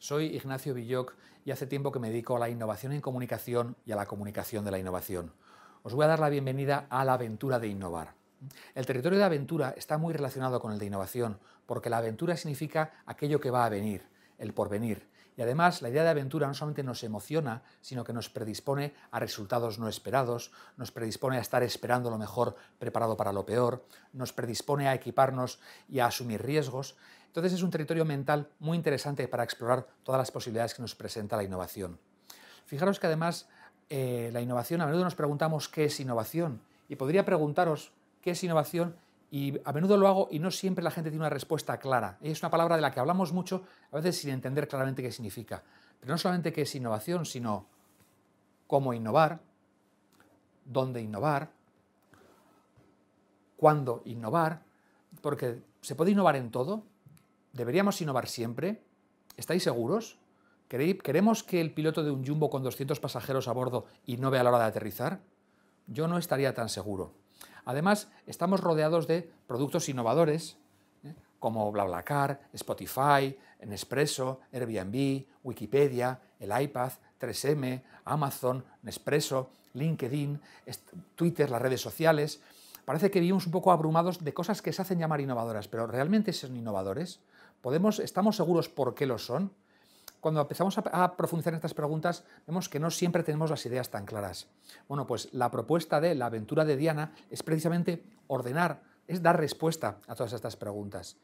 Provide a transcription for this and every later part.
Soy Ignacio Villoc y hace tiempo que me dedico a la innovación en comunicación y a la comunicación de la innovación. Os voy a dar la bienvenida a la aventura de innovar. El territorio de aventura está muy relacionado con el de innovación, porque la aventura significa aquello que va a venir, el porvenir. Y además la idea de aventura no solamente nos emociona, sino que nos predispone a resultados no esperados, nos predispone a estar esperando lo mejor, preparado para lo peor, nos predispone a equiparnos y a asumir riesgos, entonces es un territorio mental muy interesante para explorar todas las posibilidades que nos presenta la innovación. Fijaros que además eh, la innovación, a menudo nos preguntamos qué es innovación y podría preguntaros qué es innovación y a menudo lo hago y no siempre la gente tiene una respuesta clara. Es una palabra de la que hablamos mucho, a veces sin entender claramente qué significa. Pero no solamente qué es innovación, sino cómo innovar, dónde innovar, cuándo innovar, porque se puede innovar en todo, ¿Deberíamos innovar siempre? ¿Estáis seguros? ¿Queremos que el piloto de un jumbo con 200 pasajeros a bordo y no a la hora de aterrizar? Yo no estaría tan seguro. Además, estamos rodeados de productos innovadores ¿eh? como BlaBlaCar, Spotify, Nespresso, Airbnb, Wikipedia, el iPad, 3M, Amazon, Nespresso, LinkedIn, Twitter, las redes sociales. Parece que vivimos un poco abrumados de cosas que se hacen llamar innovadoras, pero ¿realmente son innovadores? ¿Estamos seguros por qué lo son? Cuando empezamos a, a, profundizar en estas preguntas, vemos que no siempre tenemos las ideas tan claras. Bueno, pues la propuesta de la aventura de Diana es precisamente ordenar, es dar respuesta a todas estas preguntas.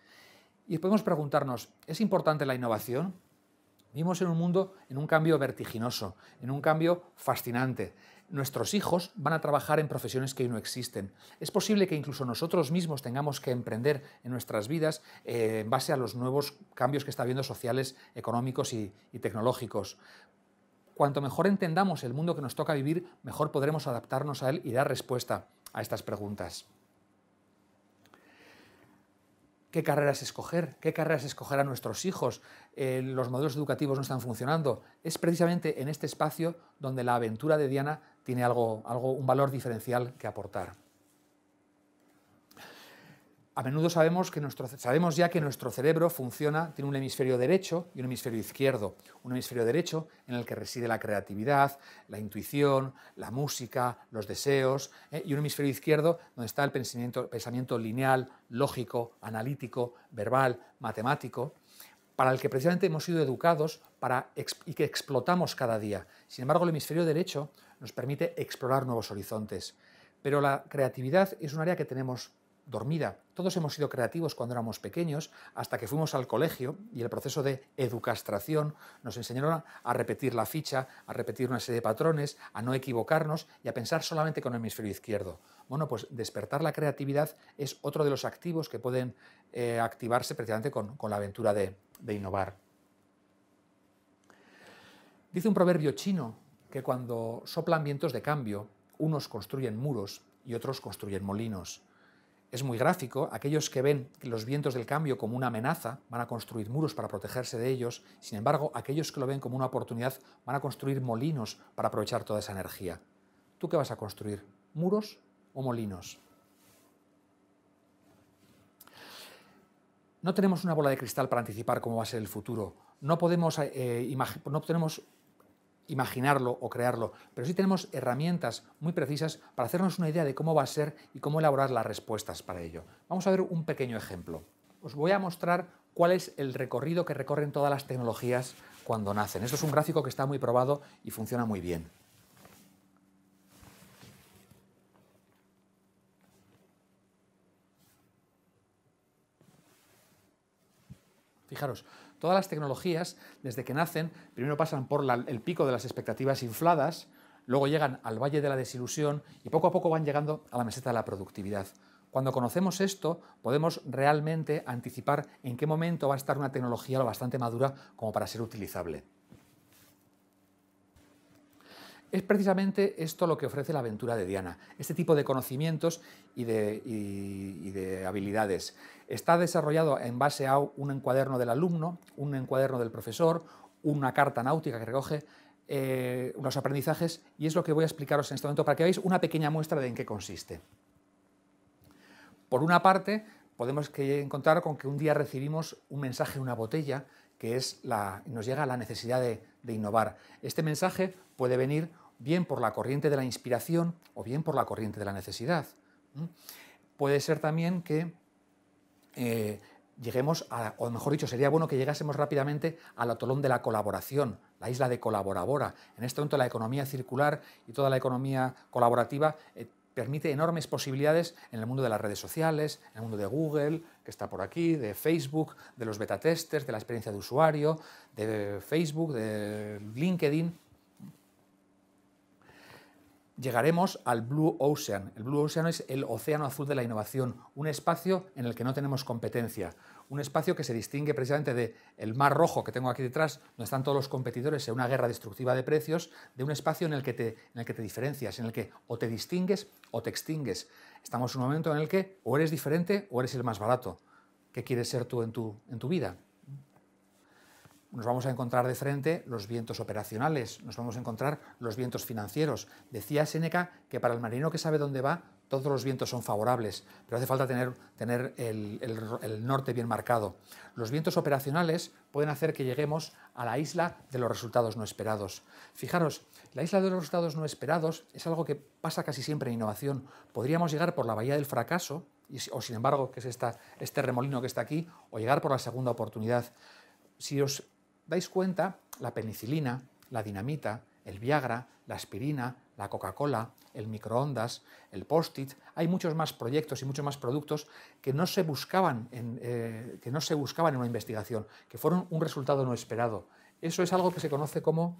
Y podemos preguntarnos, ¿es importante la innovación? Vivimos en un mundo, en un cambio vertiginoso, en un cambio fascinante, Nuestros hijos van a trabajar en profesiones que hoy no existen. Es posible que incluso nosotros mismos tengamos que emprender en nuestras vidas eh, en base a los nuevos cambios que está habiendo sociales, económicos y, tecnológicos. Cuanto mejor entendamos el mundo que nos toca vivir, mejor podremos adaptarnos a él y dar respuesta a estas preguntas qué carreras escoger, qué carreras escoger a nuestros hijos, eh, los modelos educativos no están funcionando. Es precisamente en este espacio donde la aventura de Diana tiene algo, algo, un valor diferencial que aportar. A menudo sabemos, que nuestro, sabemos ya que nuestro cerebro funciona, tiene un hemisferio derecho y un hemisferio izquierdo. Un hemisferio derecho en el que reside la creatividad, la intuición, la música, los deseos, eh, y un hemisferio izquierdo donde está el pensamiento, pensamiento lineal, lógico, analítico, verbal, matemático para el que precisamente hemos sido educados para y que explotamos cada día. Sin embargo, el hemisferio derecho nos permite explorar nuevos horizontes. Pero la creatividad es un área que tenemos dormida. Todos hemos sido creativos cuando éramos pequeños, hasta que fuimos al colegio y el proceso de educastración nos enseñaron a repetir la ficha, a repetir una serie de patrones, a no equivocarnos y a pensar solamente con el hemisferio izquierdo. Bueno, pues despertar la creatividad es otro de los activos que pueden eh, activarse precisamente con, la aventura de innovar. Dice un proverbio chino que cuando soplan vientos de cambio, unos construyen muros y otros construyen molinos. Es muy gráfico, aquellos que ven los vientos del cambio como una amenaza van a construir muros para protegerse de ellos, sin embargo, aquellos que lo ven como una oportunidad van a construir molinos para aprovechar toda esa energía. ¿Tú qué vas a construir? ¿Muros o molinos? No tenemos una bola de cristal para anticipar cómo va a ser el futuro. No podemos, eh, imaginar. no tenemos imaginarlo o crearlo, pero sí tenemos herramientas muy precisas para hacernos una idea de cómo va a ser y cómo elaborar las respuestas para ello. Vamos a ver un pequeño ejemplo. Os voy a mostrar cuál es el recorrido que recorren todas las tecnologías cuando nacen. Esto es un gráfico que está muy probado y funciona muy bien. Fijaros, Todas las tecnologías, desde que nacen, primero pasan por el pico de las expectativas infladas, luego llegan al valle de la desilusión y poco a poco van llegando a la meseta de la productividad. Cuando conocemos esto, podemos realmente anticipar en qué momento va a estar una tecnología lo bastante madura como para ser utilizable. Es precisamente esto lo que ofrece la aventura de Diana, este tipo de conocimientos y de, habilidades. Está desarrollado en base a un encuaderno del alumno, un encuaderno del profesor, una carta náutica que recoge los eh, unos aprendizajes y es lo que voy a explicaros en este momento para que veáis una pequeña muestra de en qué consiste. Por una parte, podemos que encontrar con que un día recibimos un mensaje en una botella que es la, nos llega la necesidad de innovar. Este mensaje puede venir bien por la corriente de la inspiración o bien por la corriente de la necesidad. Puede ser también que eh, lleguemos, a, o mejor dicho, sería bueno que llegásemos rápidamente al atolón de la colaboración, la isla de colaboradora. En este momento la economía circular y toda la economía colaborativa eh, permite enormes posibilidades en el mundo de las redes sociales, en el mundo de Google, que está por aquí, de Facebook, de los beta testers, de la experiencia de usuario, de Facebook, de LinkedIn, llegaremos al Blue Ocean. El Blue Ocean es el océano azul de la innovación, un espacio en el que no tenemos competencia, un espacio que se distingue precisamente del el mar rojo que tengo aquí detrás, donde están todos los competidores en una guerra destructiva de precios, de un espacio en el que te, en el que te diferencias, en el que o te distingues o te extingues. Estamos en un momento en el que o eres diferente o eres el más barato. ¿Qué quieres ser tú en tu vida? nos vamos a encontrar de frente los vientos operacionales, nos vamos a encontrar los vientos financieros. Decía Seneca que para el marino que sabe dónde va, todos los vientos son favorables, pero hace falta tener, tener el, norte bien marcado. Los vientos operacionales pueden hacer que lleguemos a la isla de los resultados no esperados. Fijaros, la isla de los resultados no esperados es algo que pasa casi siempre en innovación. Podríamos llegar por la bahía del fracaso, o sin embargo, que es esta, este remolino que está aquí, o llegar por la segunda oportunidad. Si os dais cuenta, la penicilina, la dinamita, el Viagra, la aspirina, la Coca-Cola, el microondas, el post-it, hay muchos más proyectos y muchos más productos que no, se buscaban en, eh, que no se buscaban en una investigación, que fueron un resultado no esperado. Eso es algo que se conoce como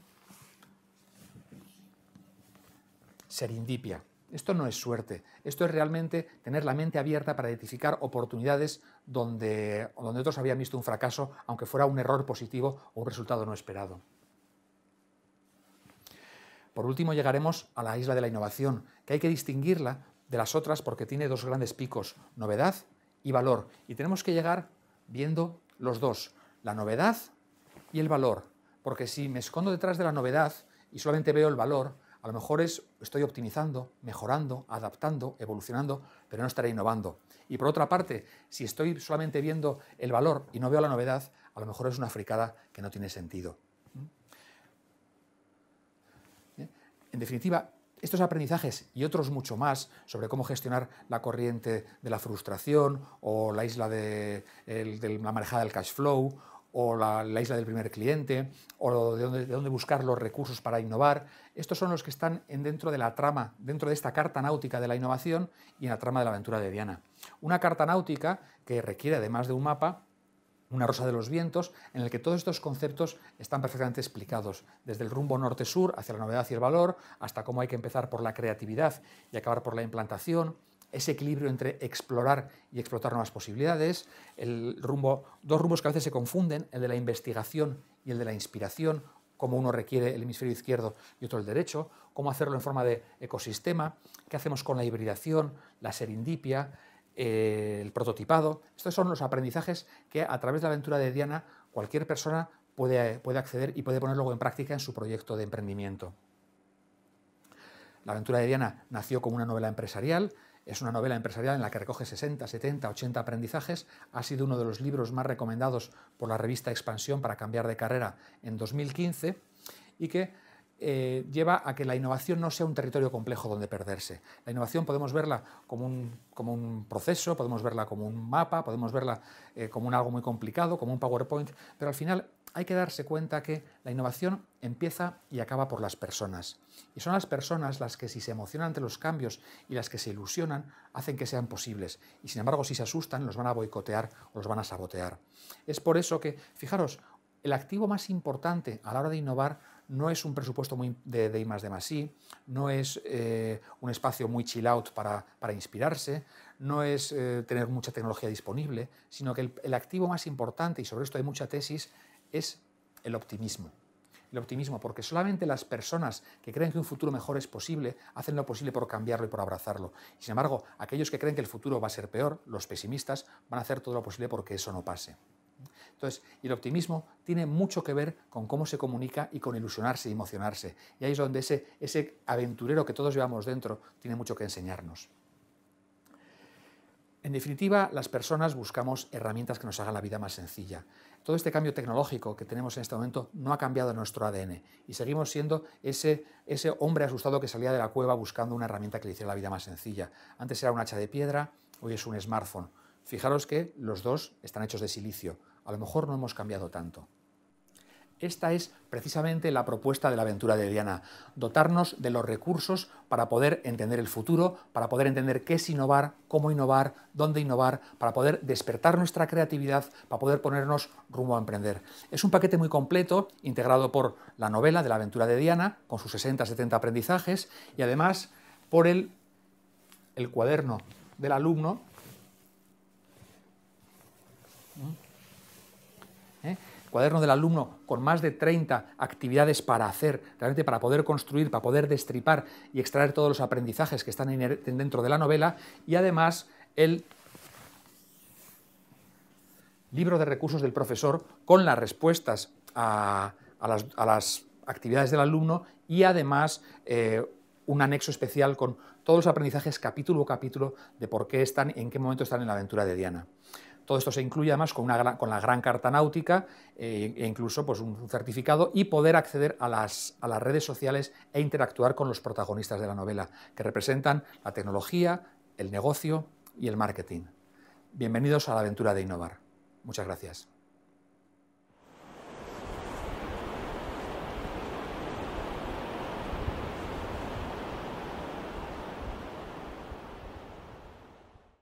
serendipia. Esto no es suerte, esto es realmente tener la mente abierta para identificar oportunidades donde, otros habían visto un fracaso, aunque fuera un error positivo o un resultado no esperado. Por último, llegaremos a la isla de la innovación, que hay que distinguirla de las otras porque tiene dos grandes picos, novedad y valor. Y tenemos que llegar viendo los dos, la novedad y el valor. Porque si me escondo detrás de la novedad y solamente veo el valor, a lo mejor es, estoy optimizando, mejorando, adaptando, evolucionando, pero no estaré innovando. Y por otra parte, si estoy solamente viendo el valor y no veo la novedad, a lo mejor es una fricada que no tiene sentido. ¿Mm? ¿Eh? En definitiva, estos aprendizajes y otros mucho más sobre cómo gestionar la corriente de la frustración o la isla de, la marejada del cash flow o la, isla del primer cliente, o de dónde, buscar los recursos para innovar. Estos son los que están en dentro de la trama, dentro de esta carta náutica de la innovación y en la trama de la aventura de Diana. Una carta náutica que requiere, además de un mapa, una rosa de los vientos, en el que todos estos conceptos están perfectamente explicados, desde el rumbo norte-sur hacia la novedad y el valor, hasta cómo hay que empezar por la creatividad y acabar por la implantación, ese equilibrio entre explorar y explotar nuevas posibilidades, el rumbo, dos rumbos que a veces se confunden, el de la investigación y el de la inspiración, cómo uno requiere el hemisferio izquierdo y otro el derecho, cómo hacerlo en forma de ecosistema, qué hacemos con la hibridación, la serendipia, eh, el prototipado. Estos son los aprendizajes que a través de la aventura de Diana cualquier persona puede, puede acceder y puede ponerlo en práctica en su proyecto de emprendimiento. La aventura de Diana nació como una novela empresarial, es una novela empresarial en la que recoge 60, 70, 80 aprendizajes. Ha sido uno de los libros más recomendados por la revista Expansión para cambiar de carrera en 2015 y que eh, lleva a que la innovación no sea un territorio complejo donde perderse. La innovación podemos verla como un, proceso, podemos verla como un mapa, podemos verla eh, como algo muy complicado, como un PowerPoint, pero al final hay que darse cuenta que la innovación empieza y acaba por las personas. Y son las personas las que si se emocionan ante los cambios y las que se ilusionan, hacen que sean posibles. Y sin embargo, si se asustan, los van a boicotear o los van a sabotear. Es por eso que, fijaros, el activo más importante a la hora de innovar no es un presupuesto muy de, de I más de más no es eh, un espacio muy chill out para, inspirarse, no es eh, tener mucha tecnología disponible, sino que el, el, activo más importante, y sobre esto hay mucha tesis, es el optimismo. El optimismo, porque solamente las personas que creen que un futuro mejor es posible hacen lo posible por cambiarlo y por abrazarlo. Y sin embargo, aquellos que creen que el futuro va a ser peor, los pesimistas, van a hacer todo lo posible porque eso no pase. Entonces, el optimismo tiene mucho que ver con cómo se comunica y con ilusionarse y emocionarse. Y ahí es donde ese, aventurero que todos llevamos dentro tiene mucho que enseñarnos. En definitiva, las personas buscamos herramientas que nos hagan la vida más sencilla. Todo este cambio tecnológico que tenemos en este momento no ha cambiado nuestro ADN y seguimos siendo ese, ese hombre asustado que salía de la cueva buscando una herramienta que le hiciera la vida más sencilla. Antes era un hacha de piedra, hoy es un smartphone Fijaros que los dos están hechos de silicio. A lo mejor no hemos cambiado tanto. Esta es precisamente la propuesta de la aventura de Diana, dotarnos de los recursos para poder entender el futuro, para poder entender qué es innovar, cómo innovar, dónde innovar, para poder despertar nuestra creatividad, para poder ponernos rumbo a emprender. Es un paquete muy completo, integrado por la novela de la aventura de Diana, con sus 60-70 aprendizajes, y además por el, el cuaderno del alumno, ¿Eh? Cuaderno del alumno con más de 30 actividades para hacer, realmente para poder construir, para poder destripar y extraer todos los aprendizajes que están dentro de la novela. Y además el libro de recursos del profesor con las respuestas a, las, actividades del alumno y además eh, un anexo especial con todos los aprendizajes capítulo a capítulo de por qué están, y en qué momento están en la aventura de Diana. Todo esto se incluye además con, la gran carta náutica eh, e incluso pues, un certificado y poder acceder a las redes sociales e interactuar con los protagonistas de la novela, que representan la tecnología, el negocio y el marketing. Bienvenidos a la aventura de innovar. Muchas gracias.